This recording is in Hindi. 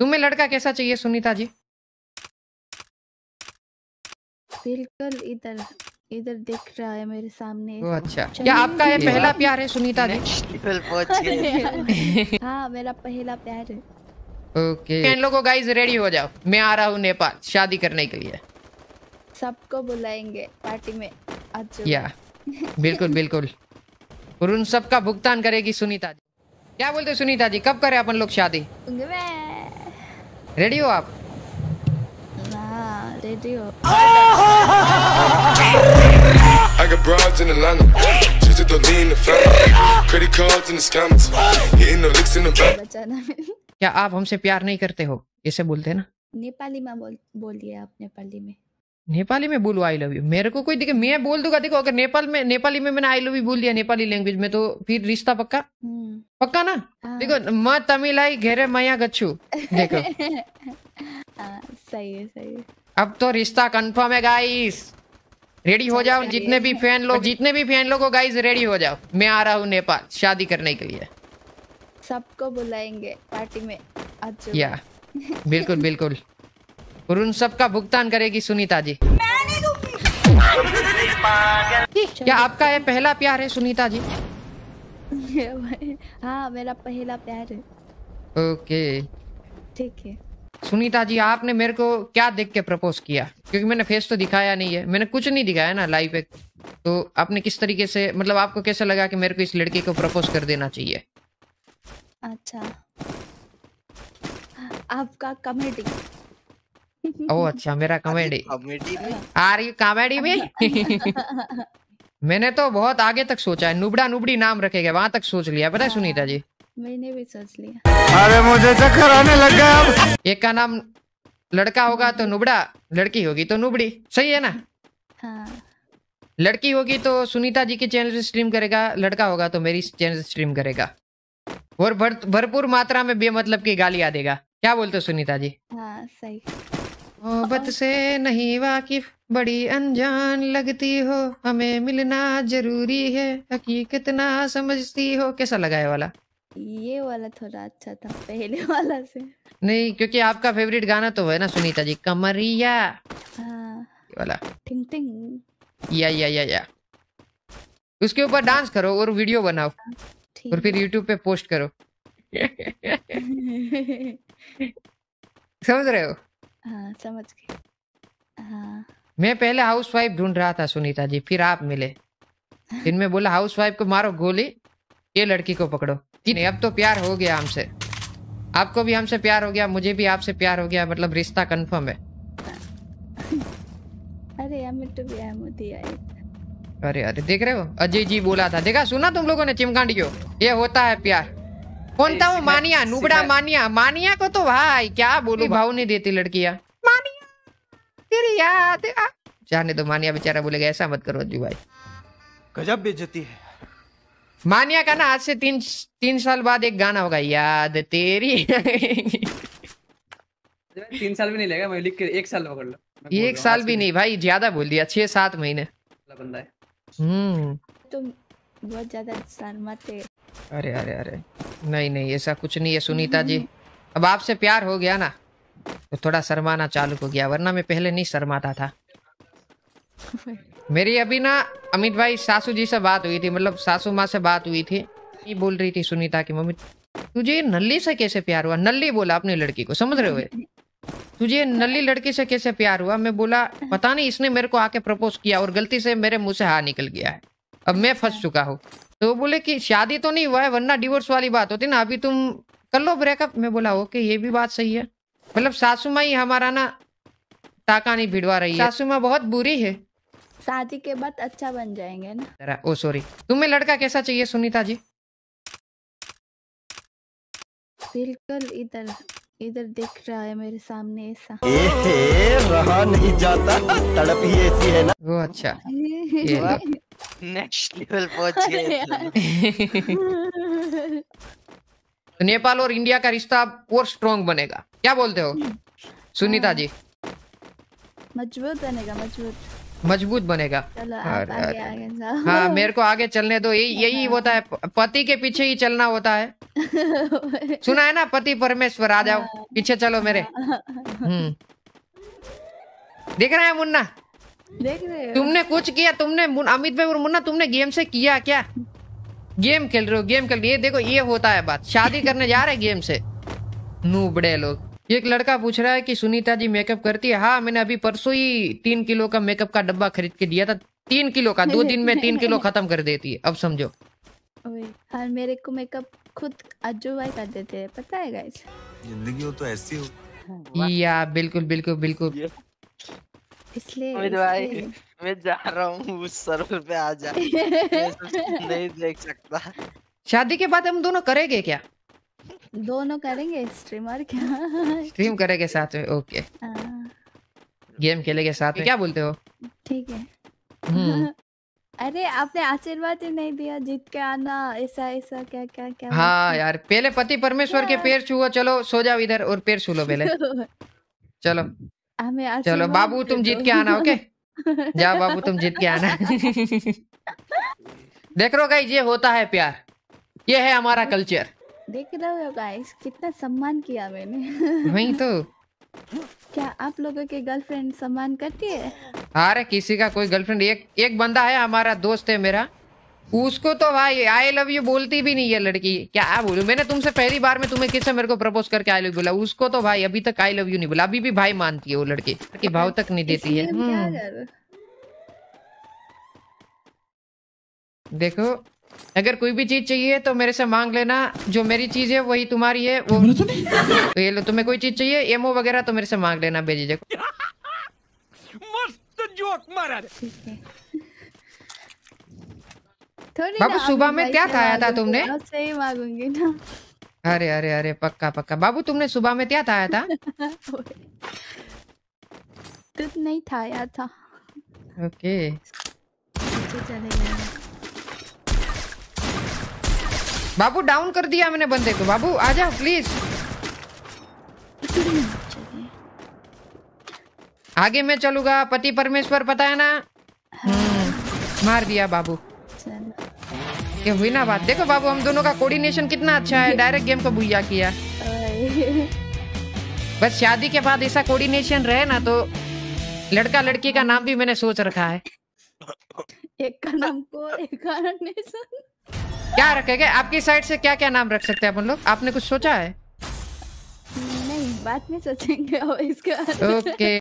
तुम्हें लड़का कैसा चाहिए सुनीता जी बिल्कुल इधर इधर दिख रहा है मेरे सामने वो अच्छा क्या आपका ये पहला प्यार है सुनीता जी हाँ मेरा पहला प्यार है ओके इन लोगों गाइस रेडी हो जाओ मैं आ रहा हूँ नेपाल शादी करने के लिए सबको बुलाएंगे पार्टी में अच्छा या बिल्कुल बिल्कुल और उन सबका भुगतान करेगी सुनीता जी क्या बोलते सुनीता जी कब करे अपन लोग शादी रेडी हो आप क्या आप हमसे प्यार नहीं करते हो इसे बोलते ना नेपाली में बोलिए आप नेपाली में नेपाली में बोलो आई लव यू मेरे को कोई दिखे मैं बोल दूंगा देखो अगर नेपाल में नेपाली में मैंने आई लव यू बोल दिया नेपाली लैंग्वेज में तो फिर रिश्ता पक्का हम्म। पक्का ना हाँ। देखो मैं तमिल आई घेरे मैया गच्छू देखो आ, हाँ, सही है सही है अब तो रिश्ता कंफर्म है गाइस रेडी हो जाओ जितने भी फैन लोग जितने भी फैन लोग गाइस रेडी हो जाओ मैं आ रहा हूँ नेपाल शादी करने के लिए सबको बुलाएंगे पार्टी में या बिल्कुल बिल्कुल और उन सब का भुगतान करेगी सुनीता जी क्या आपका ये पहला प्यार है सुनीता जी हाँ मेरा पहला प्यार है ओके ठीक है सुनीता जी आपने मेरे को क्या देख के प्रपोज किया क्योंकि मैंने फेस तो दिखाया नहीं है मैंने कुछ नहीं दिखाया ना लाइव पे तो आपने किस तरीके से मतलब आपको कैसे लगा कि मेरे को इस लड़की को प्रपोज कर देना चाहिए अच्छा आपका कमेडी ओ अच्छा मेरा कॉमेडी आर यू कॉमेडी में मैंने तो बहुत आगे तक सोचा है नुबड़ा नुबड़ी नाम रखेगा वहाँ तक सोच लिया पता है सुनीता जी मैंने भी सोच लिया अरे मुझे चक्कर आने लग गया अब एक का नाम लड़का होगा तो नुबड़ा लड़की होगी तो नुबड़ी सही है ना हाँ। लड़की होगी तो सुनीता जी के चैनल से स्ट्रीम करेगा लड़का होगा तो मेरी चैनल से स्ट्रीम करेगा और भर भरपूर मात्रा में बेमतलब की गालियाँ देगा क्या बोलते हो सुनीता जी हाँ सही मोहब्बत से नहीं वाकिफ बड़ी अनजान लगती हो हमें मिलना जरूरी है हकीकत ना समझती हो कैसा लगाए वाला ये वाला थोड़ा अच्छा था पहले वाला से नहीं क्योंकि आपका फेवरेट गाना तो है ना सुनीता जी कमरिया आ, हाँ। वाला टिंग टिंग या या या या उसके ऊपर डांस करो और वीडियो बनाओ हाँ, और फिर यूट्यूब पे पोस्ट करो समझ रहे हो हाँ, समझ गई हाँ। मैं पहले हाउसवाइफ ढूंढ रहा था सुनीता जी फिर आप मिले मैं बोला हाउसवाइफ को मारो गोली ये लड़की को पकड़ो नहीं अब तो प्यार हो गया हमसे आपको भी हमसे प्यार हो गया मुझे भी आपसे प्यार हो गया मतलब रिश्ता कंफर्म है अरे तो अरे अरे देख रहे हो अजय जी बोला था देखा सुना तुम लोगों ने चिमकांडियो ये होता है प्यार कौन था वो मानिया नुबड़ा मानिया मानिया को तो भाई क्या बोलू भाव नहीं देती लड़कियां मानिया तेरी याद जाने दो मानिया बेचारा बोलेगा ऐसा मत करो जी भाई गजब बेचती है मानिया का ना आज से तीन तीन साल बाद एक गाना होगा याद तेरी तीन साल भी नहीं लगेगा मैं लिख के एक साल पकड़ लो एक साल भी नहीं भाई ज्यादा बोल दिया छह सात महीने बंदा है हम्म तुम बहुत ज्यादा शर्माते अरे अरे अरे नहीं नहीं ऐसा कुछ नहीं है सुनीता जी हम्म। अब आपसे प्यार हो गया ना तो थोड़ा शर्माना चालू हो गया वरना मैं पहले नहीं शर्माता था मेरी अभी ना अमित भाई सासू जी से बात हुई थी मतलब सासू माँ से बात हुई थी ये बोल रही थी सुनीता की मम्मी तुझे नल्ली से कैसे प्यार हुआ नल्ली बोला अपनी लड़की को समझ रहे हो तुझे नल्ली लड़की से कैसे प्यार हुआ मैं बोला पता नहीं इसने मेरे को आके प्रपोज किया और गलती से मेरे मुंह से हा निकल गया है अब मैं फंस चुका हूँ तो वो बोले कि शादी तो नहीं हुआ है वरना डिवोर्स वाली बात होती ना अभी तुम कर लो ब्रेकअप मैं बोला ओके ये भी बात सही है मतलब सासू माँ ही हमारा ना टाका नहीं भिड़वा रही है सासू माँ बहुत बुरी है शादी के बाद अच्छा बन जाएंगे ना ओ सॉरी तुम्हें लड़का कैसा चाहिए सुनीता जी बिल्कुल इधर इधर दिख रहा है मेरे सामने ऐसा रहा नहीं जाता तड़प ही ऐसी है ना वो अच्छा नेक्स्ट लेवल पहुंच गए तो नेपाल और इंडिया का रिश्ता और स्ट्रॉन्ग बनेगा क्या बोलते हो सुनीता जी हाँ। मजबूत बनेगा मजबूत मजबूत बनेगा आगे, आगे, हाँ मेरे को आगे चलने दो यही यही होता है पति के पीछे ही चलना होता है सुना है ना पति परमेश्वर आ जाओ हाँ। पीछे चलो मेरे हाँ। हम्म दिख रहा है मुन्ना देख रहे तुमने कुछ किया तुमने अमित भाई और मुन्ना तुमने गेम से किया क्या गेम खेल रहे हो गेम खेल रहे ये देखो ये होता है बात शादी करने जा रहे गेम से नूबड़े लोग एक लड़का पूछ रहा है कि सुनीता जी मेकअप करती है हाँ मैंने अभी परसों ही तीन किलो का मेकअप का डब्बा खरीद के दिया था तीन किलो का दो दिन में तीन किलो खत्म कर देती है अब समझो और मेरे को मेकअप खुद अज्जू भाई कर देते हैं पता है गाइस जिंदगी हो तो ऐसी हो या बिल्कुल बिल्कुल बिल्कुल इसलिए अमित भाई मैं जा रहा हूँ उस सर्वर पे आ जा नहीं देख सकता शादी के बाद हम दोनों करेंगे क्या दोनों करेंगे स्ट्रीमर क्या स्ट्रीम करेंगे साथ में ओके गेम हाँ। खेलेंगे साथ में क्या बोलते हो ठीक है हम्म। अरे आपने आशीर्वाद ही नहीं दिया जीत के आना ऐसा ऐसा क्या क्या क्या हाँ यार पहले पति परमेश्वर के हाँ। पैर छुओ चलो सो जाओ इधर और पैर छू लो पहले चलो हमें चलो बाबू तुम जीत के आना ओके जाओ बाबू तुम जीत के आना देख रहे हो गाइस ये होता है प्यार ये है हमारा कल्चर हाँ। देख रहे हो गाइस कितना सम्मान किया मैंने वही तो क्या आप लोगों के गर्लफ्रेंड सम्मान करती है अरे किसी का कोई गर्लफ्रेंड एक एक बंदा है हमारा दोस्त है मेरा उसको तो भाई आई लव यू बोलती भी नहीं है लड़की क्या बोलू मैंने तुमसे पहली बार में तुम्हें किसे मेरे को प्रपोज करके आई लव बोला उसको तो भाई अभी तक आई लव यू नहीं बोला अभी भी भाई मानती है वो लड़की के भाव तक नहीं देती है हम्म। देखो अगर कोई भी चीज चाहिए तो मेरे से मांग लेना जो मेरी चीज है वही तुम्हारी है वो तो, तो ये लो तुम्हें कोई चीज चाहिए एमओ वगैरह तो मेरे से मांग लेना भेजिए मस्त जोक मारा बाबू सुबह में क्या खाया था तो तुमने सही मांगूंगी ना अरे अरे अरे पक्का पक्का बाबू तुमने सुबह में क्या खाया था दूध तो नहीं खाया था ओके बाबू डाउन कर दिया मैंने बंदे को बाबू आ जाओ प्लीज आगे मैं चलूंगा पति परमेश्वर पता है ना हाँ। हम्म, मार दिया बाबू ये हुई ना बात देखो बाबू हम दोनों का कोऑर्डिनेशन कितना अच्छा है डायरेक्ट गेम को भूया किया बस शादी के बाद ऐसा कोऑर्डिनेशन रहे ना तो लड़का लड़की का नाम भी मैंने सोच रखा है एक का नाम को एक का नेशन क्या रखेंगे आपकी साइड से क्या क्या नाम रख सकते हैं अपन लोग आपने कुछ सोचा है नहीं बात में सोचेंगे इसके ओके